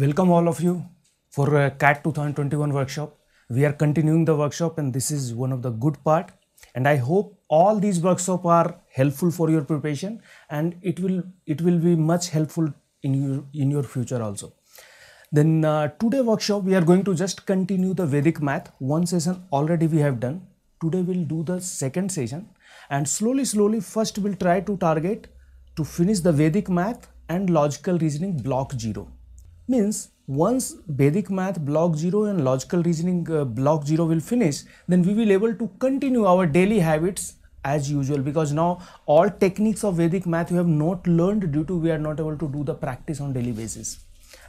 Welcome all of you for a CAT 2021 workshop. We are continuing the workshop and this is one of the good part. And I hope all these workshops are helpful for your preparation and it will it will be much helpful in your in your future also. Then uh, today workshop we are going to just continue the Vedic math. One session already we have done. Today we'll do the second session and slowly slowly first we'll try to target to finish the Vedic math and logical reasoning block 0 means once Vedic math block 0 and logical reasoning uh, block 0 will finish then we will able to continue our daily habits as usual because now all techniques of Vedic math you have not learned due to we are not able to do the practice on daily basis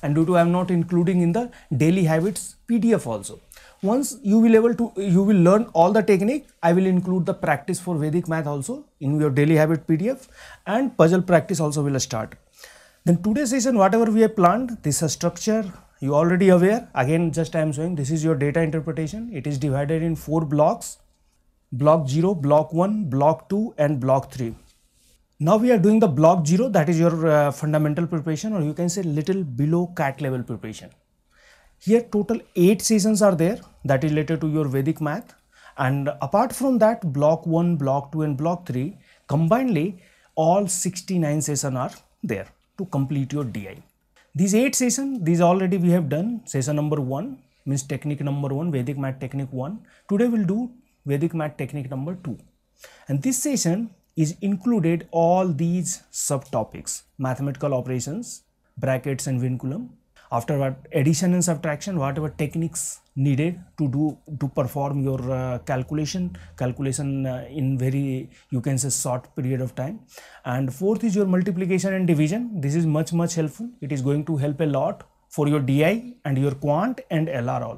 and due to I am not including in the daily habits PDF also. Once you will able to you will learn all the technique I will include the practice for Vedic math also in your daily habit PDF and puzzle practice also will start. Then today's session, whatever we have planned, this is structure, you already aware. Again, just I am showing, this is your data interpretation. It is divided in four blocks, block 0, block 1, block 2 and block 3. Now we are doing the block 0, that is your uh, fundamental preparation or you can say little below CAT level preparation. Here total 8 sessions are there that is related to your Vedic math and apart from that block 1, block 2 and block 3 combinedly all 69 sessions are there to complete your DI. These eight sessions, these already we have done session number one means technique number one, Vedic math technique one. Today we'll do Vedic math technique number two. And this session is included all these subtopics, mathematical operations, brackets and vinculum, after what addition and subtraction whatever techniques needed to do to perform your uh, calculation calculation uh, in very you can say short period of time and fourth is your multiplication and division this is much much helpful it is going to help a lot for your DI and your quant and LR all.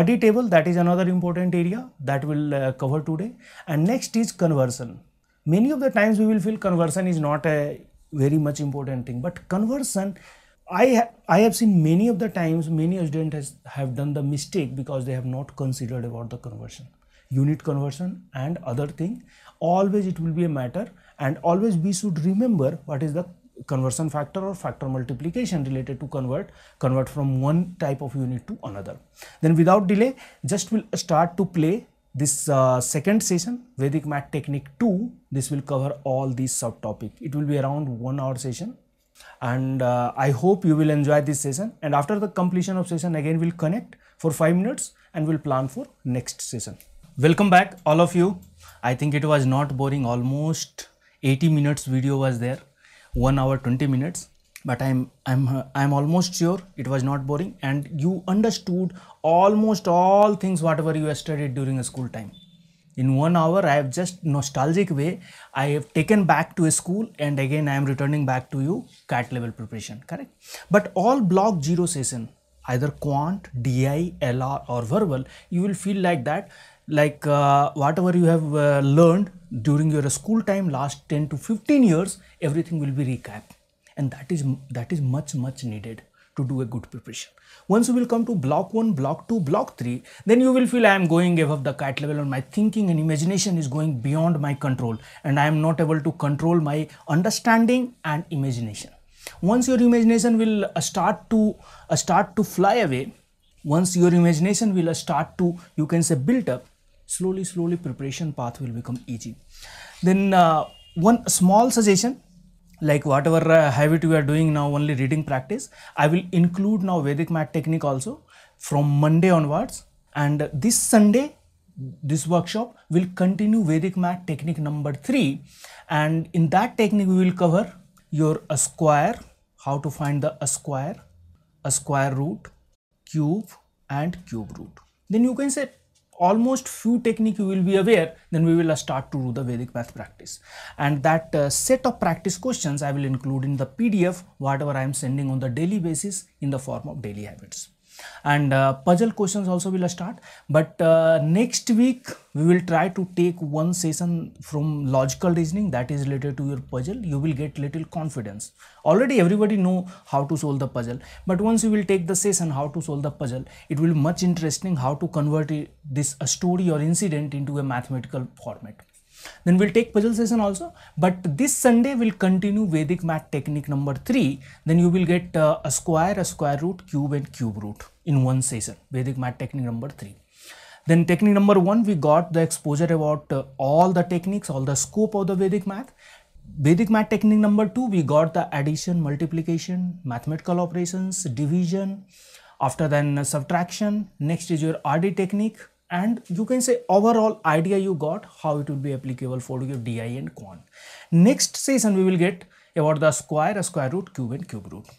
RD table that is another important area that will uh, cover today and next is conversion. Many of the times we will feel conversion is not a very much important thing but conversion I, ha- I have seen many of the times many students have done the mistake because they have not considered about the conversion unit conversion and other thing always it will be a matter and always we should remember what is the conversion factor or factor multiplication related to convert convert from one type of unit to another then without delay just will start to play this uh, second session vedic math technique 2 this will cover all these subtopic it will be around 1 hour session and uh, i hope you will enjoy this session and after the completion of session again we'll connect for 5 minutes and we'll plan for next session welcome back all of you i think it was not boring almost 80 minutes video was there 1 hour 20 minutes but i'm i'm i'm almost sure it was not boring and you understood almost all things whatever you studied during a school time in one hour i have just nostalgic way i have taken back to a school and again i am returning back to you cat level preparation correct but all block zero session either quant di lr or verbal you will feel like that like uh, whatever you have uh, learned during your school time last 10 to 15 years everything will be recap, and that is that is much much needed to do a good preparation. Once you will come to block 1, block 2, block 3, then you will feel I am going above the cat level and my thinking and imagination is going beyond my control and I am not able to control my understanding and imagination. Once your imagination will uh, start to uh, start to fly away, once your imagination will uh, start to you can say build up, slowly slowly preparation path will become easy. Then uh, one small suggestion like whatever uh, habit we are doing now only reading practice i will include now vedic math technique also from monday onwards and this sunday this workshop will continue vedic math technique number 3 and in that technique we will cover your square how to find the square a square root cube and cube root then you can say almost few technique you will be aware, then we will start to do the Vedic math practice. And that uh, set of practice questions I will include in the PDF, whatever I am sending on the daily basis in the form of daily habits and uh, puzzle questions also will start but uh, next week we will try to take one session from logical reasoning that is related to your puzzle you will get little confidence already everybody know how to solve the puzzle but once you will take the session how to solve the puzzle it will much interesting how to convert this story or incident into a mathematical format then we'll take puzzle session also. But this Sunday we'll continue Vedic math technique number three. Then you will get uh, a square, a square root, cube and cube root in one session. Vedic math technique number three. Then technique number one, we got the exposure about uh, all the techniques, all the scope of the Vedic math. Vedic math technique number two, we got the addition, multiplication, mathematical operations, division, after then uh, subtraction. Next is your RD technique and you can say overall idea you got how it will be applicable for your di and quant next session we will get about the square square root cube and cube root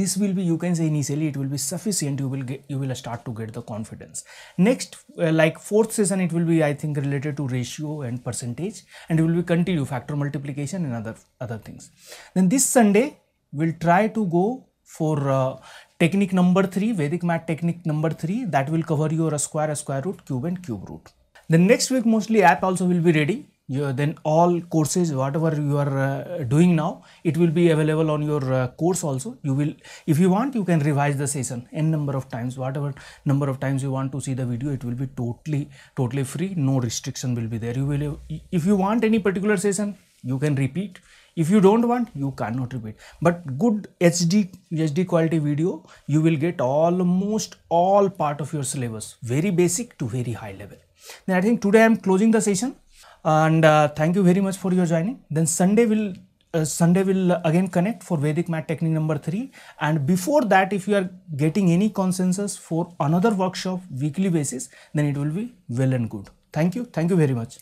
this will be you can say initially it will be sufficient you will get you will start to get the confidence next uh, like fourth session it will be i think related to ratio and percentage and it will be continue factor multiplication and other other things then this sunday we'll try to go for uh, technique number 3, Vedic math technique number 3 that will cover your square, square root, cube and cube root. The next week mostly app also will be ready. then all courses whatever you are uh, doing now it will be available on your uh, course also you will if you want you can revise the session n number of times whatever number of times you want to see the video it will be totally totally free no restriction will be there you will if you want any particular session you can repeat if you don't want you cannot repeat but good hd hd quality video you will get almost all part of your syllabus very basic to very high level then i think today i'm closing the session and uh, thank you very much for your joining then sunday will uh, Sunday will again connect for Vedic Math Technique number 3 and before that if you are getting any consensus for another workshop weekly basis then it will be well and good. Thank you. Thank you very much.